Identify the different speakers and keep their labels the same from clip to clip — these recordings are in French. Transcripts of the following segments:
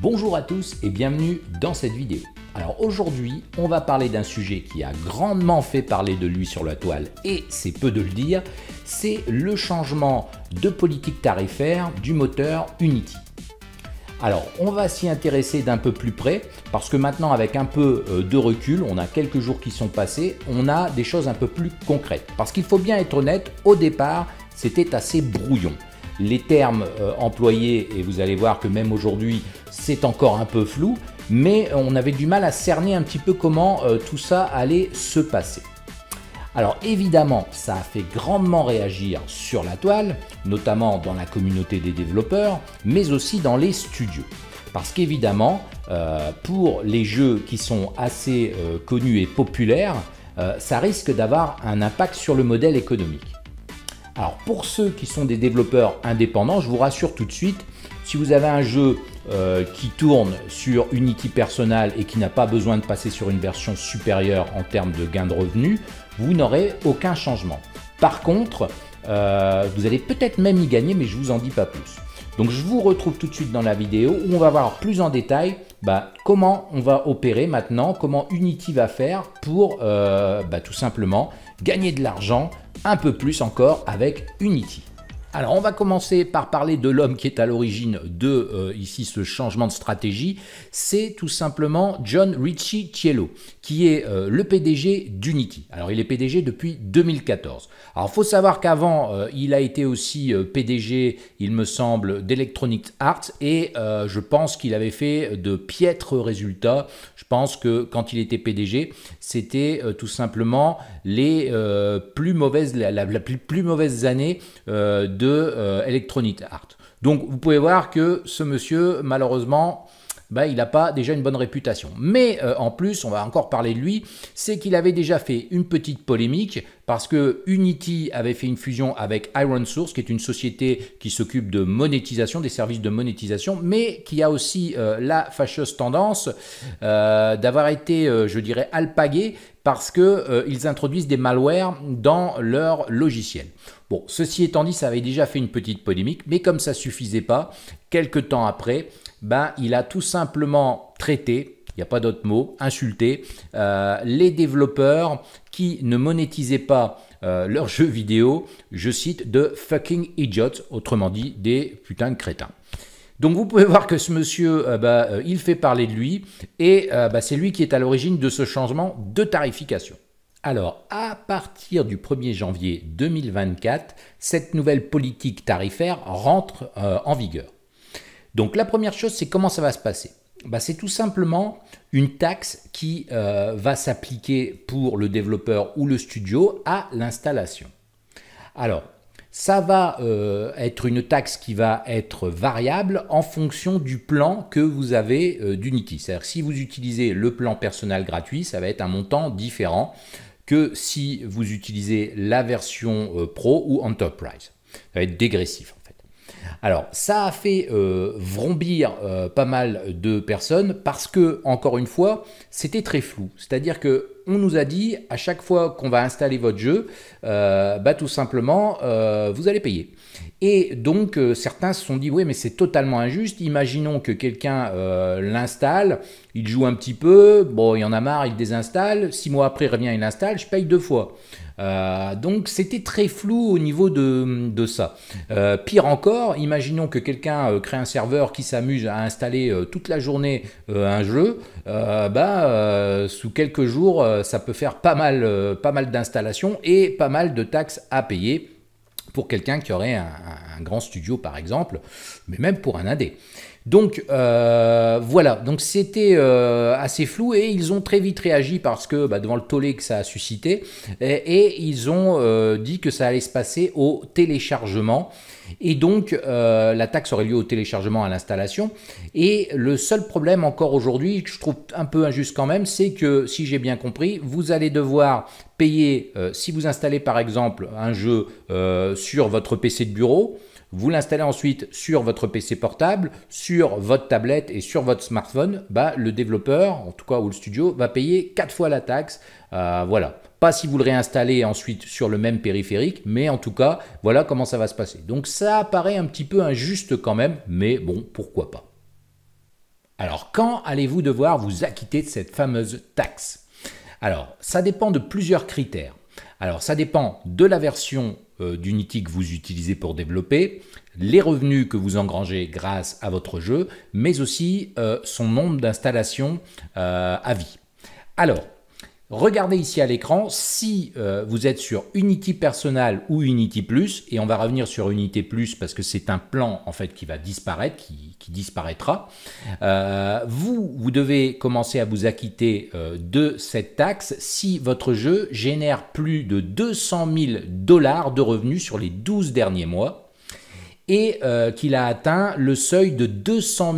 Speaker 1: Bonjour à tous et bienvenue dans cette vidéo. Alors aujourd'hui, on va parler d'un sujet qui a grandement fait parler de lui sur la toile, et c'est peu de le dire, c'est le changement de politique tarifaire du moteur Unity. Alors, on va s'y intéresser d'un peu plus près, parce que maintenant, avec un peu euh, de recul, on a quelques jours qui sont passés, on a des choses un peu plus concrètes. Parce qu'il faut bien être honnête, au départ, c'était assez brouillon les termes euh, employés, et vous allez voir que même aujourd'hui, c'est encore un peu flou, mais on avait du mal à cerner un petit peu comment euh, tout ça allait se passer. Alors évidemment, ça a fait grandement réagir sur la toile, notamment dans la communauté des développeurs, mais aussi dans les studios. Parce qu'évidemment, euh, pour les jeux qui sont assez connus et populaires, ça risque d'avoir un impact sur le modèle économique. Alors pour ceux qui sont des développeurs indépendants, je vous rassure tout de suite, si vous avez un jeu euh, qui tourne sur Unity Personal et qui n'a pas besoin de passer sur une version supérieure en termes de gains de revenus, vous n'aurez aucun changement. Par contre, euh, vous allez peut-être même y gagner, mais je ne vous en dis pas plus. Donc je vous retrouve tout de suite dans la vidéo où on va voir plus en détail bah, comment on va opérer maintenant, comment Unity va faire pour euh, bah, tout simplement gagner de l'argent un peu plus encore avec Unity. Alors on va commencer par parler de l'homme qui est à l'origine de euh, ici ce changement de stratégie, c'est tout simplement John Ricci Cielo, qui est euh, le PDG d'Unity. Alors il est PDG depuis 2014. Alors faut savoir qu'avant euh, il a été aussi PDG, il me semble, d'Electronic Arts et je pense qu'il avait fait de piètres résultats. Je pense que quand il était PDG, c'était tout simplement les plus mauvaises la, plus, plus mauvaise année de euh, Electronic Art. Donc vous pouvez voir que ce monsieur, malheureusement, bah, il n'a pas déjà une bonne réputation. Mais euh, en plus, on va encore parler de lui, c'est qu'il avait déjà fait une petite polémique parce que Unity avait fait une fusion avec Iron Source, qui est une société qui s'occupe de monétisation, des services de monétisation, mais qui a aussi euh, la fâcheuse tendance euh, d'avoir été, euh, je dirais, alpagué parce qu'ils introduisent des malwares dans leur logiciel. Bon, ceci étant dit, ça avait déjà fait une petite polémique, mais comme ça suffisait pas, quelques temps après, ben, il a tout simplement traité il n'y a pas d'autre mot, insulter euh, les développeurs qui ne monétisaient pas euh, leurs jeux vidéo, je cite, de fucking idiots, autrement dit des putains de crétins. Donc vous pouvez voir que ce monsieur, euh, bah, il fait parler de lui, et bah, c'est lui qui est à l'origine de ce changement de tarification. Alors, à partir du 1er janvier 2024, cette nouvelle politique tarifaire rentre en vigueur. Donc la première chose, c'est comment ça va se passer. Bah, c'est tout simplement une taxe qui euh, va s'appliquer pour le développeur ou le studio à l'installation. Alors, ça va euh, être une taxe qui va être variable en fonction du plan que vous avez euh, d'Unity. C'est-à-dire si vous utilisez le plan personnel gratuit, ça va être un montant différent que si vous utilisez la version Pro ou Enterprise. Ça va être dégressif. Alors, ça a fait euh, vrombir euh, pas mal de personnes parce que, encore une fois, c'était très flou. C'est-à-dire que on nous a dit à chaque fois qu'on va installer votre jeu, euh, bah, tout simplement, vous allez payer. Et donc, certains se sont dit, oui, mais c'est totalement injuste. Imaginons que quelqu'un l'installe, il joue un petit peu, bon, il en a marre, il désinstalle, six mois après, il revient, il l'installe, je paye deux fois. Euh, donc c'était très flou au niveau de, ça. Euh, pire encore, imaginons que quelqu'un euh, crée un serveur qui s'amuse à installer toute la journée un jeu, bah, sous quelques jours, ça peut faire pas mal, pas mal d'installations et pas mal de taxes à payer pour quelqu'un qui aurait un, un, grand studio par exemple, mais même pour un indé. Donc euh, voilà, donc c'était euh, assez flou et ils ont très vite réagi parce que bah, devant le tollé que ça a suscité et, ils ont euh, dit que ça allait se passer au téléchargement et donc la taxe aurait lieu au téléchargement à l'installation et le seul problème encore aujourd'hui que je trouve un peu injuste quand même c'est que si j'ai bien compris vous allez devoir payer si vous installez par exemple un jeu sur votre PC de bureau vous l'installez ensuite sur votre PC portable, sur votre tablette et sur votre smartphone. Bah, le développeur, en tout cas, ou le studio, va payer quatre fois la taxe. Euh, voilà pas si vous le réinstallez ensuite sur le même périphérique, mais en tout cas, voilà comment ça va se passer. Donc ça apparaît un petit peu injuste quand même, mais bon, pourquoi pas. Alors quand allez-vous devoir vous acquitter de cette fameuse taxe Alors, ça dépend de plusieurs critères. Alors, ça dépend de la version euh, d'Unity que vous utilisez pour développer, les revenus que vous engrangez grâce à votre jeu, mais aussi euh, son nombre d'installations euh, à vie. Alors, Regardez ici à l'écran si euh, vous êtes sur Unity Personal ou Unity Plus, et on va revenir sur Unity Plus parce que c'est un plan en fait qui va disparaître, qui, disparaîtra. Euh, vous, vous devez commencer à vous acquitter euh, de cette taxe si votre jeu génère plus de 200 000 dollars de revenus sur les 12 derniers mois et qu'il a atteint le seuil de 200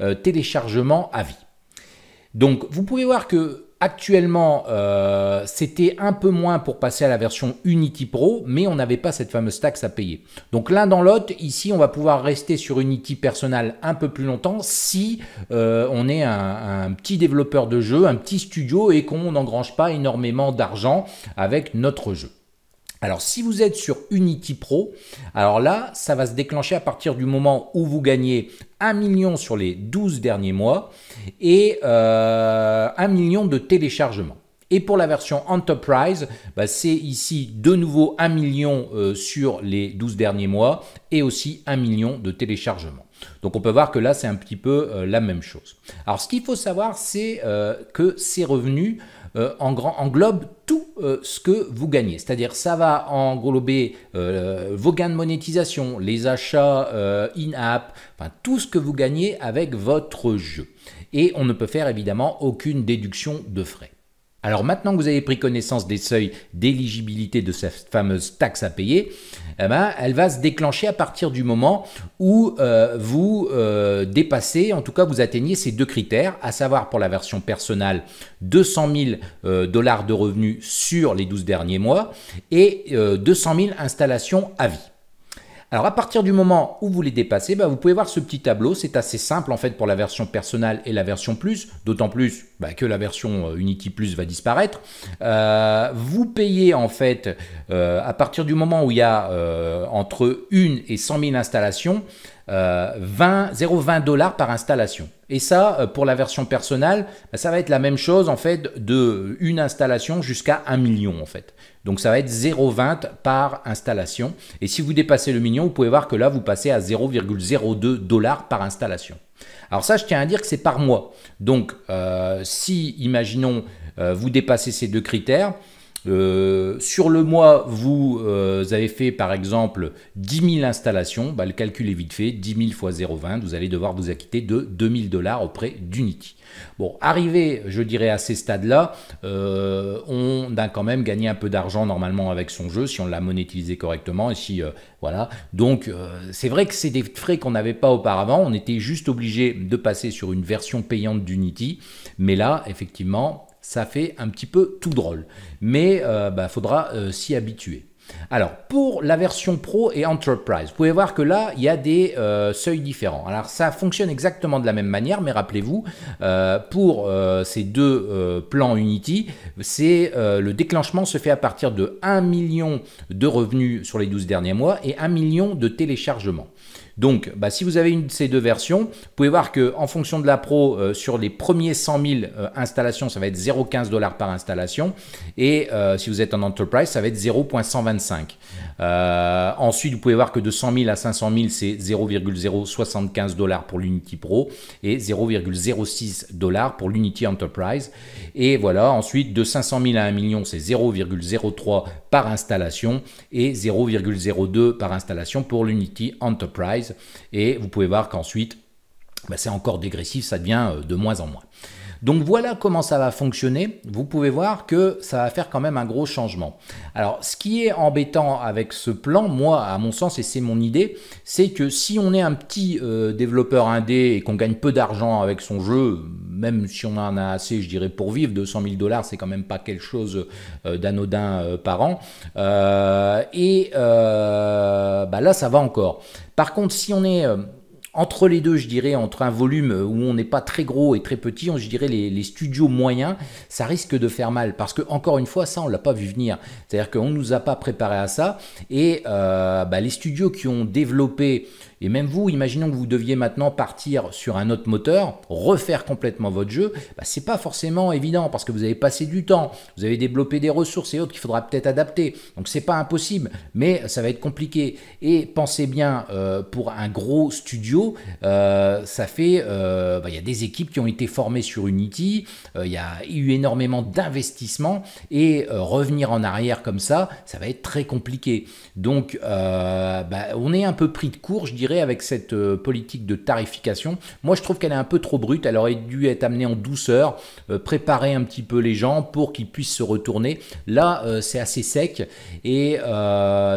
Speaker 1: 000 téléchargements à vie. Donc vous pouvez voir que Actuellement, euh, c'était un peu moins pour passer à la version Unity Pro, mais on n'avait pas cette fameuse taxe à payer. Donc l'un dans l'autre, ici, on va pouvoir rester sur Unity Personal un peu plus longtemps si euh, on est un, un, petit développeur de jeu, un petit studio et qu'on n'engrange pas énormément d'argent avec notre jeu. Alors si vous êtes sur Unity Pro, alors là, ça va se déclencher à partir du moment où vous gagnez 1 million sur les 12 derniers mois et euh, un 1 million de téléchargements. Et pour la version Enterprise, bah, c'est ici de nouveau 1 million euh, sur les 12 derniers mois et aussi 1 million de téléchargements. Donc on peut voir que là, c'est un petit peu euh, la même chose. Alors ce qu'il faut savoir, c'est que ces revenus euh, grand, englobe tout euh, ce que vous gagnez. C'est-à-dire ça va englober euh, vos gains de monétisation, les achats in-app, enfin, tout ce que vous gagnez avec votre jeu. Et on ne peut faire évidemment aucune déduction de frais. Alors maintenant que vous avez pris connaissance des seuils d'éligibilité de cette fameuse taxe à payer, eh ben, elle va se déclencher à partir du moment où euh, vous euh, dépassez, en tout cas vous atteignez ces deux critères, à savoir pour la version personnelle 200 000 euh, dollars de revenus sur les 12 derniers mois et 200 000 installations à vie. Alors à partir du moment où vous les dépassez, bah, vous pouvez voir ce petit tableau, c'est assez simple en fait pour la version personnelle et la version plus, d'autant plus bah, que la version euh, Unity Plus va disparaître. Euh, vous payez en fait euh, à partir du moment où il y a entre 1 et 100 000 installations, 0,20 euh, dollars par installation. Et ça, euh, pour la version personnelle, bah, ça va être la même chose en fait de une installation jusqu'à 1 million en fait. Donc ça va être 0,20 par installation. Et si vous dépassez le million, vous pouvez voir que là, vous passez à 0,02 dollars par installation. Alors ça, je tiens à dire que c'est par mois. Donc euh, si, imaginons, vous dépassez ces deux critères, euh, sur le mois, vous, euh, avez fait par exemple 10 000 installations, bah, le calcul est vite fait, 10 000 x 0,20, vous allez devoir vous acquitter de 2 000 dollars auprès d'Unity. Bon, arrivé, je dirais, à ces stades-là, euh, on a quand même gagné un peu d'argent normalement avec son jeu, si on l'a monétisé correctement, et si, voilà. Donc, c'est vrai que c'est des frais qu'on n'avait pas auparavant, on était juste obligé de passer sur une version payante d'Unity, mais là, effectivement, ça fait un petit peu tout drôle. Mais il euh, bah, faudra euh, s'y habituer. Alors, pour la version Pro et Enterprise, vous pouvez voir que là, il y a des euh, seuils différents. Alors, ça fonctionne exactement de la même manière, mais rappelez-vous, pour ces deux plans Unity, c'est le déclenchement se fait à partir de 1 million de revenus sur les 12 derniers mois et 1 million de téléchargements. Donc, bah, si vous avez une de ces deux versions, vous pouvez voir que en fonction de la Pro, euh, sur les premiers 100 000 euh, installations, ça va être 0,15 dollars par installation. Et euh, si vous êtes en Enterprise, ça va être 0,125. ensuite, vous pouvez voir que de 100 000 à 500 000, c'est 0,075 dollars pour l'Unity Pro et 0,06 dollars pour l'Unity Enterprise. Et voilà, ensuite, de 500 000 à 1 million, c'est 0,03 par installation et 0,02 par installation pour l'Unity Enterprise. Et vous pouvez voir qu'ensuite, bah, c'est encore dégressif, ça devient euh, de moins en moins. Donc voilà comment ça va fonctionner. Vous pouvez voir que ça va faire quand même un gros changement. Alors ce qui est embêtant avec ce plan, moi à mon sens, et c'est mon idée, c'est que si on est un petit euh, développeur indé et qu'on gagne peu d'argent avec son jeu, même si on en a assez, je dirais, pour vivre, 200 000 dollars, c'est quand même pas quelque chose euh, d'anodin euh, par an. et bah là, ça va encore. Par contre, si on est entre les deux, je dirais, entre un volume où on n'est pas très gros et très petit, on, je dirais les, studios moyens, ça risque de faire mal. Parce que, encore une fois, ça, on l'a pas vu venir. C'est-à-dire qu'on ne nous a pas préparé à ça. Et euh, bah, les studios qui ont développé et même vous, imaginons que vous deviez maintenant partir sur un autre moteur, refaire complètement votre jeu, bah, ce n'est pas forcément évident parce que vous avez passé du temps, vous avez développé des ressources et autres qu'il faudra peut-être adapter. Donc ce n'est pas impossible, mais ça va être compliqué. Et pensez bien, euh, pour un gros studio, euh, ça fait, euh, bah, il y a des équipes qui ont été formées sur Unity, il y a eu énormément d'investissements et revenir en arrière comme ça, ça va être très compliqué. Donc bah, on est un peu pris de court, je dirais avec cette euh, politique de tarification. Moi, je trouve qu'elle est un peu trop brute. Elle aurait dû être amenée en douceur, euh, préparer un petit peu les gens pour qu'ils puissent se retourner. Là, euh, c'est assez sec et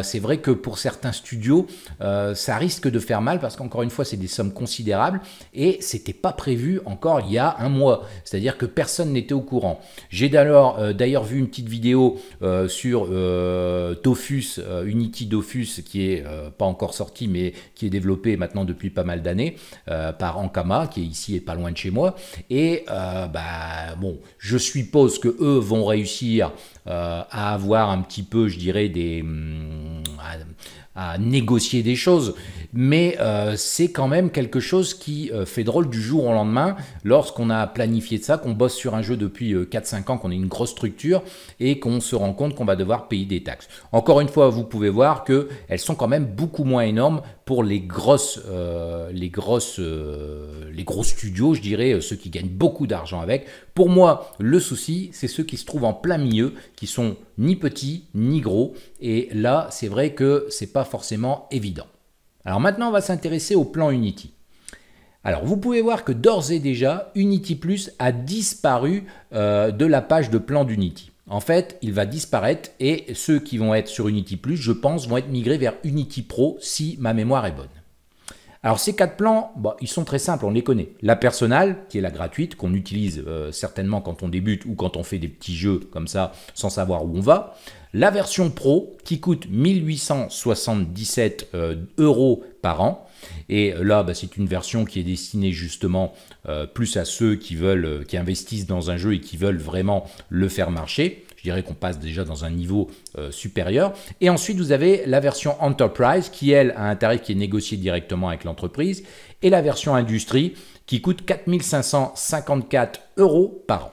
Speaker 1: c'est vrai que pour certains studios, ça risque de faire mal parce qu'encore une fois, c'est des sommes considérables et c'était pas prévu encore il y a un mois. C'est-à-dire que personne n'était au courant. J'ai d'ailleurs vu une petite vidéo sur Tofus, Unity Dofus, qui est pas encore sorti, mais qui est développé maintenant depuis pas mal d'années euh, par Ankama, qui est ici et pas loin de chez moi. Et euh, bah, bon, je suppose que eux vont réussir euh, à avoir un petit peu, je dirais, des. Hum, à négocier des choses, mais euh, c'est quand même quelque chose qui euh, fait drôle du jour au lendemain lorsqu'on a planifié de ça, qu'on bosse sur un jeu depuis 4-5 euh, ans, qu'on a une grosse structure et qu'on se rend compte qu'on va devoir payer des taxes. Encore une fois, vous pouvez voir que elles sont quand même beaucoup moins énormes pour les grosses, les grosses, les gros studios, je dirais, ceux qui gagnent beaucoup d'argent avec. Pour moi, le souci, c'est ceux qui se trouvent en plein milieu, qui sont ni petit ni gros. Et là, c'est vrai que c'est pas forcément évident. Alors maintenant, on va s'intéresser au plan Unity. Alors vous pouvez voir que d'ores et déjà, Unity Plus a disparu euh, de la page de plan d'Unity. En fait, il va disparaître et ceux qui vont être sur Unity Plus, je pense, vont être migrés vers Unity Pro si ma mémoire est bonne. Alors ces quatre plans, bah, ils sont très simples, on les connaît. La personnelle, qui est la gratuite, qu'on utilise euh, certainement quand on débute ou quand on fait des petits jeux comme ça sans savoir où on va. La version pro, qui coûte 1877 euh, euros par an. Et euh, là, bah, c'est une version qui est destinée justement plus à ceux qui veulent, qui investissent dans un jeu et qui veulent vraiment le faire marcher je dirais qu'on passe déjà dans un niveau euh, supérieur. Et ensuite, vous avez la version Enterprise qui, elle, a un tarif qui est négocié directement avec l'entreprise, et la version Industrie qui coûte 4554 euros par an.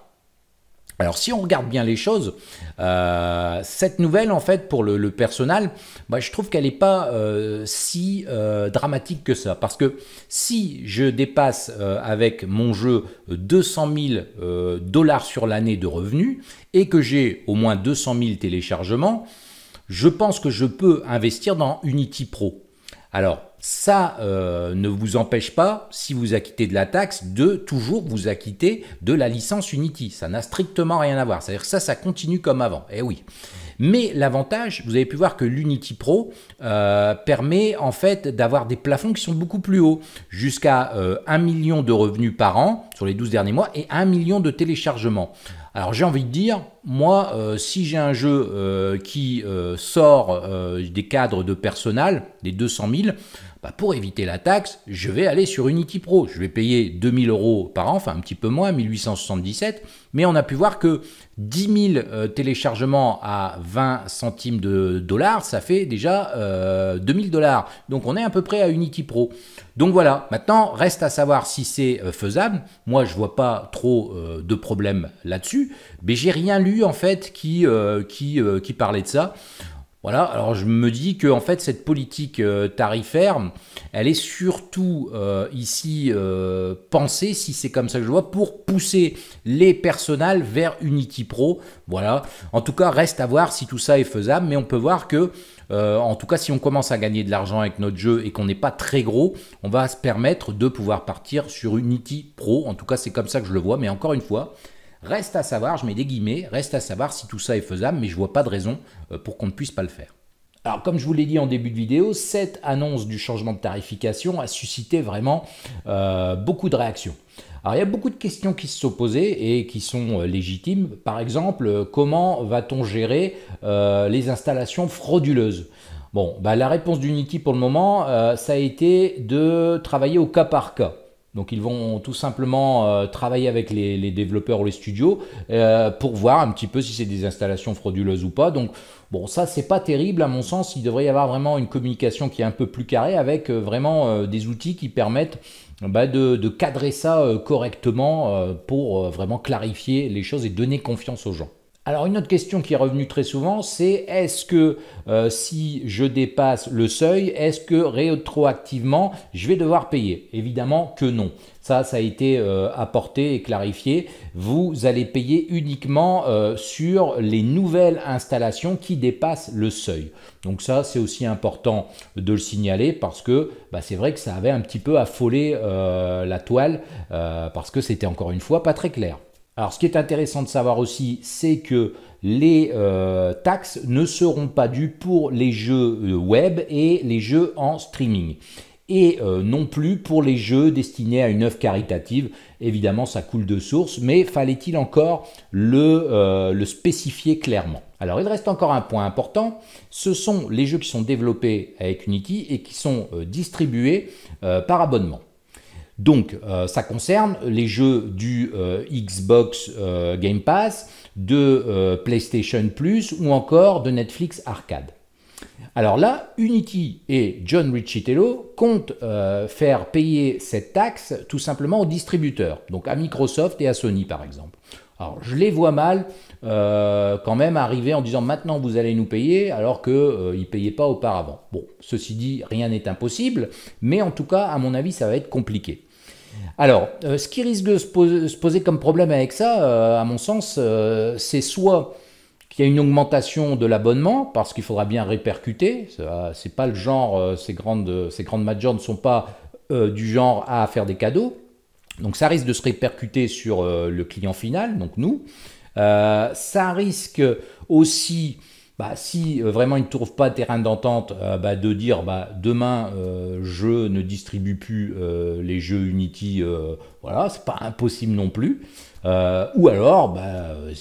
Speaker 1: Alors si on regarde bien les choses, euh, cette nouvelle en fait pour le, personnel, bah, je trouve qu'elle n'est pas euh, si euh, dramatique que ça. Parce que si je dépasse avec mon jeu 200 000 dollars sur l'année de revenus et que j'ai au moins 200 000 téléchargements, je pense que je peux investir dans Unity Pro. Alors, ça euh, ne vous empêche pas, si vous acquittez de la taxe, de toujours vous acquitter de la licence Unity. Ça n'a strictement rien à voir. C'est-à-dire que ça, ça continue comme avant. Eh oui. Mais l'avantage, vous avez pu voir que l'Unity Pro euh, permet en fait d'avoir des plafonds qui sont beaucoup plus hauts, jusqu'à euh, un 1 million de revenus par an sur les 12 derniers mois et 1 million de téléchargements. Alors j'ai envie de dire, moi, euh, si j'ai un jeu euh, qui euh, sort des cadres de personnel, des 200 000, bah, pour éviter la taxe, je vais aller sur Unity Pro. Je vais payer 2000 euros par an, enfin un petit peu moins, 1877. Mais on a pu voir que 10 000 euh, téléchargements à 20 centimes de dollars, ça fait déjà 2000 euh, dollars. Donc on est à peu près à Unity Pro. Donc voilà, maintenant reste à savoir si c'est euh, faisable. Moi je vois pas trop de problèmes là-dessus, mais j'ai rien lu en fait qui, qui parlait de ça. Voilà, alors je me dis que en fait cette politique euh, tarifaire, elle est surtout euh, ici euh, pensée, si c'est comme ça que je vois, pour pousser les personnels vers Unity Pro. Voilà. En tout cas, reste à voir si tout ça est faisable, mais on peut voir que en tout cas, si on commence à gagner de l'argent avec notre jeu et qu'on n'est pas très gros, on va se permettre de pouvoir partir sur Unity Pro. En tout cas, c'est comme ça que je le vois. Mais encore une fois, Reste à savoir, je mets des guillemets, reste à savoir si tout ça est faisable, mais je vois pas de raison euh, pour qu'on ne puisse pas le faire. Alors comme je vous l'ai dit en début de vidéo, cette annonce du changement de tarification a suscité vraiment euh, beaucoup de réactions. Alors il y a beaucoup de questions qui se sont posées et qui sont euh, légitimes. Par exemple, comment va-t-on gérer les installations frauduleuses Bon, bah, la réponse d'Unity pour le moment, ça a été de travailler au cas par cas. Donc ils vont tout simplement euh, travailler avec les, développeurs ou les studios euh, pour voir un petit peu si c'est des installations frauduleuses ou pas. Donc bon, ça c'est pas terrible à mon sens. Il devrait y avoir vraiment une communication qui est un peu plus carrée avec euh, vraiment des outils qui permettent bah, de, de, cadrer ça correctement pour vraiment clarifier les choses et donner confiance aux gens. Alors une autre question qui est revenue très souvent, c'est est-ce que euh, si je dépasse le seuil, est-ce que rétroactivement je vais devoir payer Évidemment que non. Ça, ça a été euh, apporté et clarifié. Vous allez payer uniquement euh, sur les nouvelles installations qui dépassent le seuil. Donc ça, c'est aussi important de le signaler parce que bah, c'est vrai que ça avait un petit peu affolé la toile parce que c'était encore une fois pas très clair. Alors ce qui est intéressant de savoir aussi, c'est que les euh, taxes ne seront pas dues pour les jeux euh, web et les jeux en streaming. Et euh, non plus pour les jeux destinés à une œuvre caritative. Évidemment, ça coule de source, mais fallait-il encore le, le spécifier clairement Alors, il reste encore un point important. Ce sont les jeux qui sont développés avec Unity et qui sont distribués par abonnement. Donc euh, ça concerne les jeux du euh, Xbox euh, Game Pass, de PlayStation Plus ou encore de Netflix Arcade. Alors là, Unity et John Richitello comptent faire payer cette taxe tout simplement aux distributeurs, donc à Microsoft et à Sony par exemple. Alors je les vois mal quand même arriver en disant maintenant vous allez nous payer alors qu'ils ne payaient pas auparavant. Bon, ceci dit, rien n'est impossible, mais en tout cas, à mon avis, ça va être compliqué. Alors, euh, ce qui risque de se, poser, comme problème avec ça, euh, à mon sens, euh, c'est soit qu'il y a une augmentation de l'abonnement, parce qu'il faudra bien répercuter. C'est pas le genre, ces grandes, ces grandes majors ne sont pas du genre à faire des cadeaux. Donc ça risque de se répercuter sur le client final, donc nous. ça risque aussi bah, si euh, vraiment ils ne trouvent pas terrain d'entente, euh, bah, de dire bah, demain euh, je ne distribue plus les jeux Unity, voilà, c'est pas impossible non plus. ou alors, bah,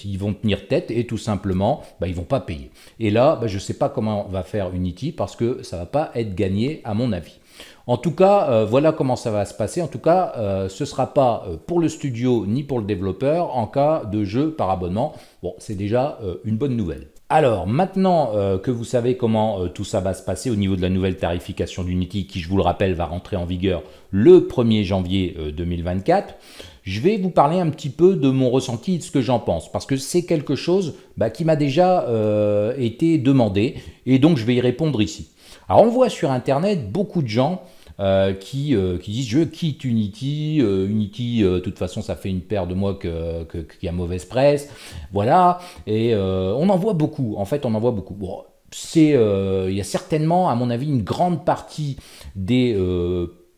Speaker 1: ils vont tenir tête et tout simplement, bah, ils vont pas payer. Et là, bah, je ne sais pas comment on va faire Unity parce que ça va pas être gagné à mon avis. En tout cas, voilà comment ça va se passer. En tout cas, ce ne sera pas pour le studio ni pour le développeur en cas de jeu par abonnement. Bon, c'est déjà une bonne nouvelle. Alors maintenant euh, que vous savez comment euh, tout ça va se passer au niveau de la nouvelle tarification d'Unity qui, je vous le rappelle, va rentrer en vigueur le 1er janvier 2024, euh, je vais vous parler un petit peu de mon ressenti, et de ce que j'en pense, parce que c'est quelque chose bah, qui m'a déjà été demandé et donc je vais y répondre ici. Alors on voit sur Internet beaucoup de gens euh, qui, euh, qui disent je quitte Unity, euh, Unity, de toute façon, ça fait une paire de mois que, que, qu'il y a mauvaise presse. Voilà, et on en voit beaucoup. En fait, on en voit beaucoup. Bon, c'est, il y a certainement, à mon avis, une grande partie des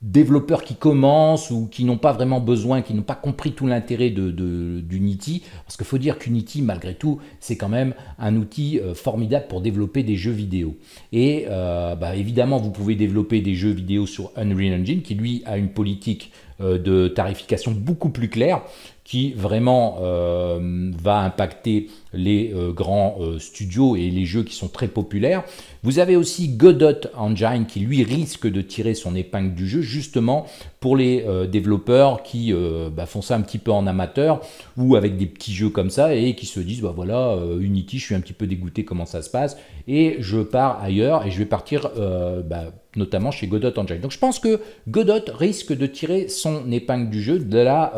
Speaker 1: développeurs qui commencent ou qui n'ont pas vraiment besoin, qui n'ont pas compris tout l'intérêt de, de, d'Unity, parce qu'il faut dire qu'Unity, malgré tout, c'est quand même un outil euh, formidable pour développer des jeux vidéo. Et euh, bah, évidemment, vous pouvez développer des jeux vidéo sur Unreal Engine, qui lui a une politique euh, de tarification beaucoup plus claire qui vraiment euh, va impacter les euh, grands studios et les jeux qui sont très populaires. Vous avez aussi Godot Engine qui lui risque de tirer son épingle du jeu justement les euh, développeurs qui euh, bah, font ça un petit peu en amateur ou avec des petits jeux comme ça et qui se disent bah voilà euh, Unity je suis un petit peu dégoûté comment ça se passe et je pars ailleurs et je vais partir bah, notamment chez Godot Engine. Donc je pense que Godot risque de tirer son épingle du jeu de la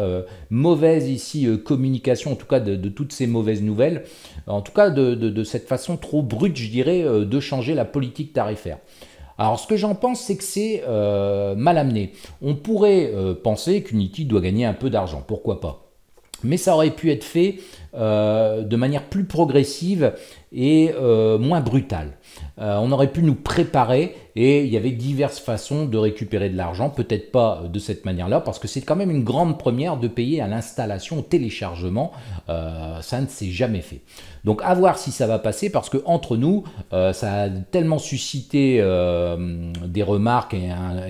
Speaker 1: mauvaise ici communication, en tout cas de, toutes ces mauvaises nouvelles, en tout cas de, de cette façon trop brute je dirais de changer la politique tarifaire. Alors ce que j'en pense, c'est que c'est euh, mal amené. On pourrait euh, penser qu'Unity doit gagner un peu d'argent, pourquoi pas mais ça aurait pu être fait euh, de manière plus progressive et euh, moins brutale. Euh, on aurait pu nous préparer et il y avait diverses façons de récupérer de l'argent, peut-être pas de cette manière-là, parce que c'est quand même une grande première de payer à l'installation, au téléchargement. ça ne s'est jamais fait. Donc à voir si ça va passer, parce que entre nous, ça a tellement suscité des remarques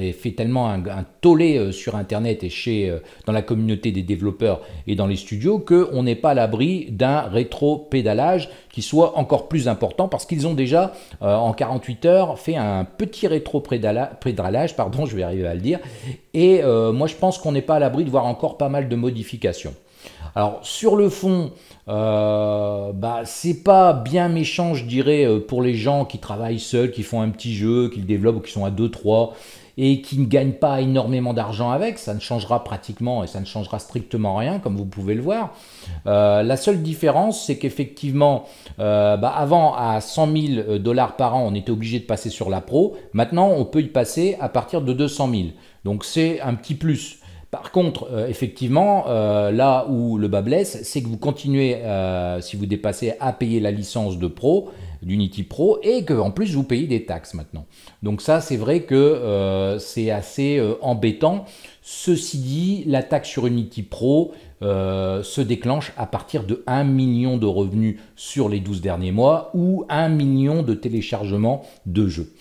Speaker 1: et, fait tellement un, tollé sur Internet et chez, dans la communauté des développeurs et dans les studios qu'on n'est pas à l'abri d'un rétro-pédalage qui soit encore plus important parce qu'ils ont déjà euh, en 48 heures fait un petit rétro-pédalage, pardon, je vais arriver à le dire. Et euh, moi je pense qu'on n'est pas à l'abri de voir encore pas mal de modifications. Alors sur le fond, euh, bah, c'est pas bien méchant, je dirais, pour les gens qui travaillent seuls, qui font un petit jeu, qui développent ou qui sont à 2-3 et qui ne gagne pas énormément d'argent avec. Ça ne changera pratiquement et ça ne changera strictement rien, comme vous pouvez le voir. Euh, la seule différence, c'est qu'effectivement, euh, bah, avant, à 100 000 euh, dollars par an, on était obligé de passer sur la pro. Maintenant, on peut y passer à partir de 200 000. Donc, c'est un petit plus. Par contre, effectivement, là où le bas blesse, c'est que vous continuez, si vous dépassez, à payer la licence de pro, d'Unity Pro et que en plus vous payez des taxes maintenant. Donc ça c'est vrai que euh, c'est assez euh, embêtant. Ceci dit, la taxe sur Unity Pro euh, se déclenche à partir de 1 million de revenus sur les 12 derniers mois ou 1 million de téléchargements de jeux.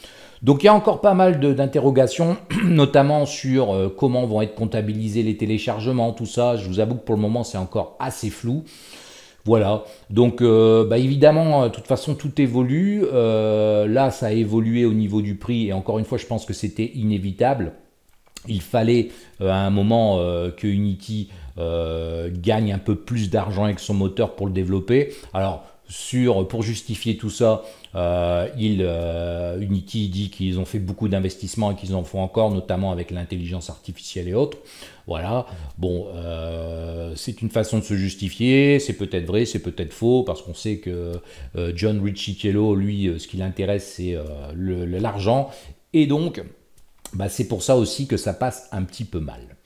Speaker 1: Donc il y a encore pas mal d'interrogations, notamment sur comment vont être comptabilisés les téléchargements, tout ça. Je vous avoue que pour le moment c'est encore assez flou. Voilà, donc euh, bah, évidemment, euh, de toute façon, tout évolue. Euh, là, ça a évolué au niveau du prix, et encore une fois, je pense que c'était inévitable. Il fallait à un moment que Unity gagne un peu plus d'argent avec son moteur pour le développer. Alors, sur, pour justifier tout ça, euh, il, euh, Unity dit qu'ils ont fait beaucoup d'investissements et qu'ils en font encore, notamment avec l'intelligence artificielle et autres. Voilà, bon, euh, c'est une façon de se justifier, c'est peut-être vrai, c'est peut-être faux, parce qu'on sait que John Ricciello, lui, ce qui l'intéresse, c'est l'argent. Et donc, bah, c'est pour ça aussi que ça passe un petit peu mal.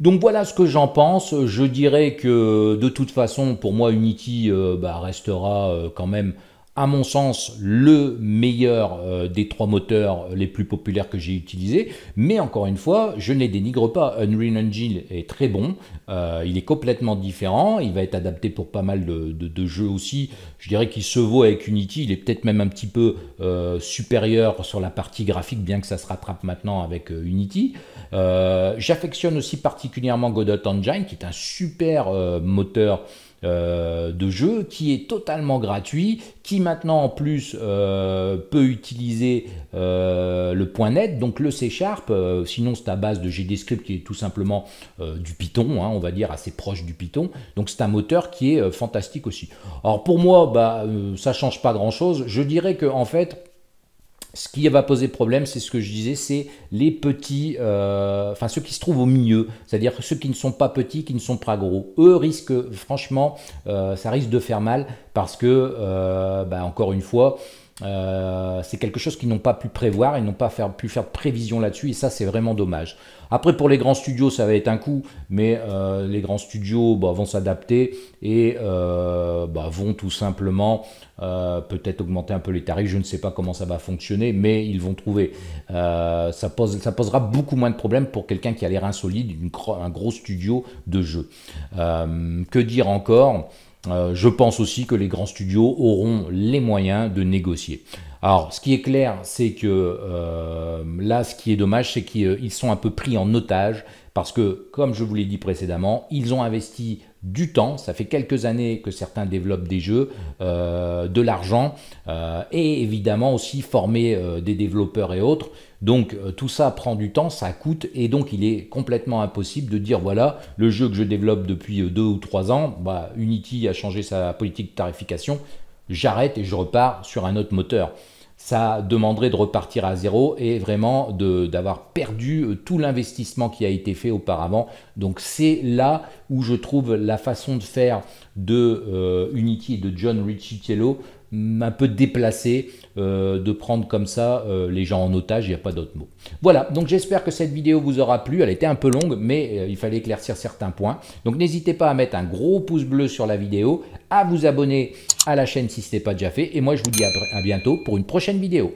Speaker 1: Donc voilà ce que j'en pense. Je dirais que de toute façon, pour moi, Unity euh, bah, restera euh, quand même à mon sens, le meilleur euh, des trois moteurs euh, les plus populaires que j'ai utilisés. Mais encore une fois, je ne les dénigre pas. Unreal Engine est très bon. Euh, il est complètement différent. Il va être adapté pour pas mal de, jeux aussi. Je dirais qu'il se vaut avec Unity. Il est peut-être même un petit peu supérieur sur la partie graphique, bien que ça se rattrape maintenant avec Unity. J'affectionne aussi particulièrement Godot Engine, qui est un super moteur euh, de jeu qui est totalement gratuit, qui maintenant en plus euh, peut utiliser euh, le point net, donc le C Sharp, sinon c'est à base de GDScript qui est tout simplement du Python, hein, on va dire assez proche du Python, donc c'est un moteur qui est fantastique aussi. Alors pour moi, bah, ça change pas grand-chose, je dirais que en fait, ce qui va poser problème, c'est ce que je disais, c'est les petits, euh, enfin ceux qui se trouvent au milieu, c'est-à-dire ceux qui ne sont pas petits, qui ne sont pas gros. Eux risquent, franchement, euh, ça risque de faire mal parce que, euh, bah, encore une fois, euh, c'est quelque chose qu'ils n'ont pas pu prévoir, ils n'ont pas pu faire de prévision là-dessus, et ça c'est vraiment dommage. Après pour les grands studios ça va être un coup, mais euh, les grands studios bah, vont s'adapter et euh, bah, vont tout simplement peut-être augmenter un peu les tarifs, je ne sais pas comment ça va fonctionner, mais ils vont trouver. ça, ça posera beaucoup moins de problèmes pour quelqu'un qui a l'air insolide, un gros studio de jeu. que dire encore euh, je pense aussi que les grands studios auront les moyens de négocier. Alors, ce qui est clair, c'est que euh, là, ce qui est dommage, c'est qu'ils euh, sont un peu pris en otage parce que, comme je vous l'ai dit précédemment, ils ont investi du temps, ça fait quelques années que certains développent des jeux, de l'argent, et évidemment aussi former des développeurs et autres. Donc euh, tout ça prend du temps, ça coûte, et donc il est complètement impossible de dire voilà, le jeu que je développe depuis euh, deux ou trois ans, bah, Unity a changé sa politique de tarification, j'arrête et je repars sur un autre moteur. Ça demanderait de repartir à zéro et vraiment d'avoir perdu euh, tout l'investissement qui a été fait auparavant. Donc c'est là où je trouve la façon de faire de Unity et de John Ricciello un peu déplacé euh, de prendre comme ça euh, les gens en otage, il n'y a pas d'autre mot. Voilà, donc j'espère que cette vidéo vous aura plu, elle était un peu longue, mais euh, il fallait éclaircir certains points. Donc n'hésitez pas à mettre un gros pouce bleu sur la vidéo, à vous abonner à la chaîne si ce n'est pas déjà fait, et moi je vous dis à bientôt pour une prochaine vidéo.